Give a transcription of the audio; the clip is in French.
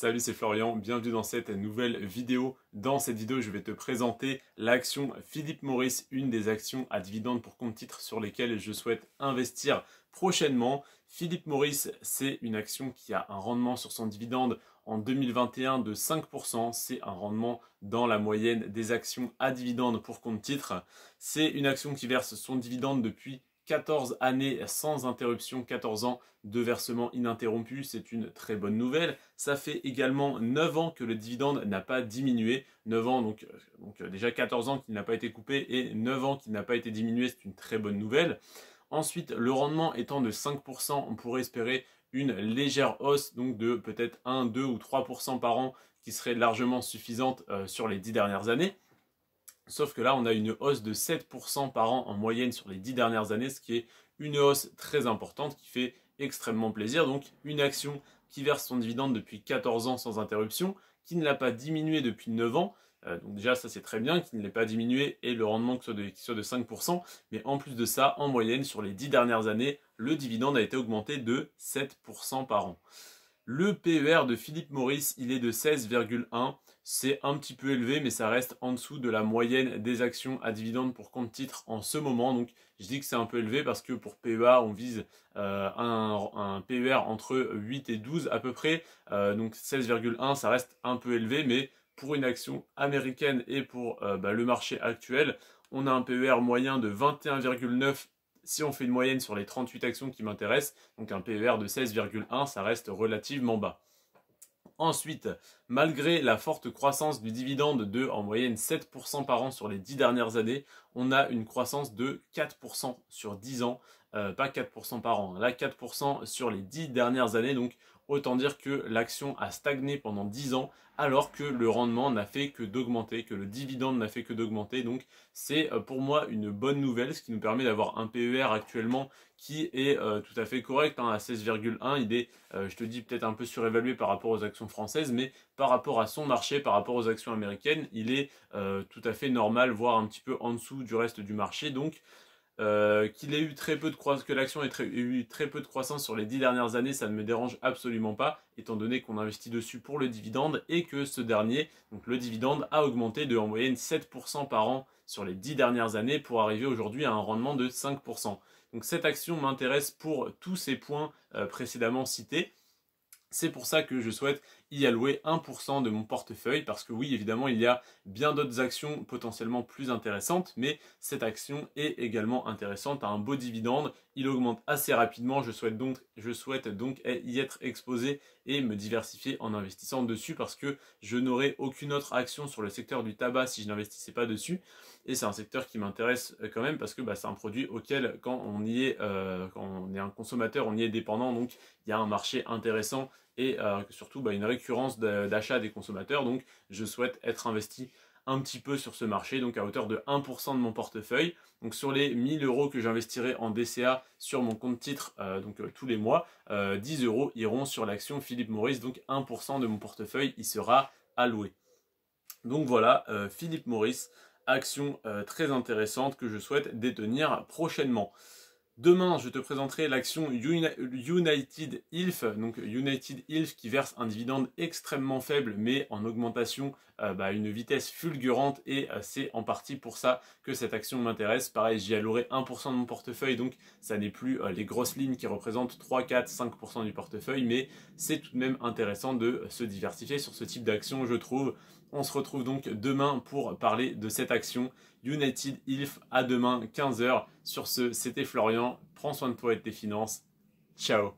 Salut, c'est Florian, bienvenue dans cette nouvelle vidéo. Dans cette vidéo, je vais te présenter l'action Philippe Maurice, une des actions à dividendes pour compte titre sur lesquelles je souhaite investir prochainement. Philippe Maurice, c'est une action qui a un rendement sur son dividende en 2021 de 5%. C'est un rendement dans la moyenne des actions à dividendes pour compte titre. C'est une action qui verse son dividende depuis 14 années sans interruption, 14 ans de versement ininterrompu, c'est une très bonne nouvelle. Ça fait également 9 ans que le dividende n'a pas diminué. 9 ans, donc, euh, euh, déjà 14 ans qu'il n'a pas été coupé et 9 ans qu'il n'a pas été diminué, c'est une très bonne nouvelle. Ensuite, le rendement étant de 5%, on pourrait espérer une légère hausse, donc de peut-être 1, 2 ou 3% par an, qui serait largement suffisante euh, sur les 10 dernières années. Sauf que là, on a une hausse de 7% par an en moyenne sur les 10 dernières années, ce qui est une hausse très importante qui fait extrêmement plaisir. Donc une action qui verse son dividende depuis 14 ans sans interruption, qui ne l'a pas diminué depuis 9 ans. Euh, donc déjà, ça c'est très bien qu'il ne l'ait pas diminué et le rendement qui soit, de, soit de 5%. Mais en plus de ça, en moyenne, sur les 10 dernières années, le dividende a été augmenté de 7% par an. Le PER de Philippe Maurice, il est de 16,1. C'est un petit peu élevé, mais ça reste en dessous de la moyenne des actions à dividendes pour compte titre en ce moment. Donc je dis que c'est un peu élevé parce que pour PEA, on vise euh, un, PER entre 8 et 12 à peu près. Euh, donc 16,1, ça reste un peu élevé, mais pour une action américaine et pour euh, bah, le marché actuel, on a un PER moyen de 21,9 si on fait une moyenne sur les 38 actions qui m'intéressent, donc un PER de 16,1, ça reste relativement bas. Ensuite, malgré la forte croissance du dividende de en moyenne 7% par an sur les 10 dernières années, on a une croissance de 4% sur 10 ans, euh, pas 4% par an, là 4% sur les 10 dernières années, donc Autant dire que l'action a stagné pendant 10 ans alors que le rendement n'a fait que d'augmenter, que le dividende n'a fait que d'augmenter. Donc c'est euh, pour moi une bonne nouvelle, ce qui nous permet d'avoir un PER actuellement qui est euh, tout à fait correct hein, à 16,1. Il est, euh, je te dis, peut-être un peu surévalué par rapport aux actions françaises, mais par rapport à son marché, par rapport aux actions américaines, il est tout à fait normal, voire un petit peu en dessous du reste du marché. Donc euh, qu'il ait eu très peu de croissance, que l'action ait, eu très peu de croissance sur les dix dernières années, ça ne me dérange absolument pas, étant donné qu'on investit dessus pour le dividende et que ce dernier, donc le dividende, a augmenté de en moyenne 7% par an sur les dix dernières années pour arriver aujourd'hui à un rendement de 5%. Donc cette action m'intéresse pour tous ces points euh, précédemment cités. C'est pour ça que je souhaite y allouer 1% de mon portefeuille parce que oui, évidemment, il y a bien d'autres actions potentiellement plus intéressantes, mais cette action est également intéressante à un beau dividende. Il augmente assez rapidement. Je souhaite donc, je souhaite donc y être exposé et me diversifier en investissant dessus parce que je n'aurai aucune autre action sur le secteur du tabac si je n'investissais pas dessus. Et c'est un secteur qui m'intéresse euh, quand même parce que bah, c'est un produit auquel quand on y est, euh, quand on est un consommateur, on y est dépendant. Donc il y a un marché intéressant et euh, surtout bah, une récurrence d'achat des consommateurs. Donc je souhaite être investi un petit peu sur ce marché, donc à hauteur de 1% de mon portefeuille. Donc sur les 1000 euros que j'investirai en DCA sur mon compte titre euh, donc, euh, tous les mois, 10 euros iront sur l'action Philippe Maurice, donc 1% de mon portefeuille y sera alloué. Donc voilà, Philippe Maurice, action très intéressante que je souhaite détenir prochainement. Demain, je te présenterai l'action United Health donc United qui verse un dividende extrêmement faible mais en augmentation euh, bah, à une vitesse fulgurante et euh, c'est en partie pour ça que cette action m'intéresse. Pareil, j'y allouerai 1% de mon portefeuille donc ça n'est plus euh, les grosses lignes qui représentent 3, 4, 5% du portefeuille mais c'est tout de même intéressant de se diversifier sur ce type d'action je trouve. On se retrouve donc demain pour parler de cette action. United Ilf à demain 15h. Sur ce, c'était Florian. Prends soin de toi et de tes finances. Ciao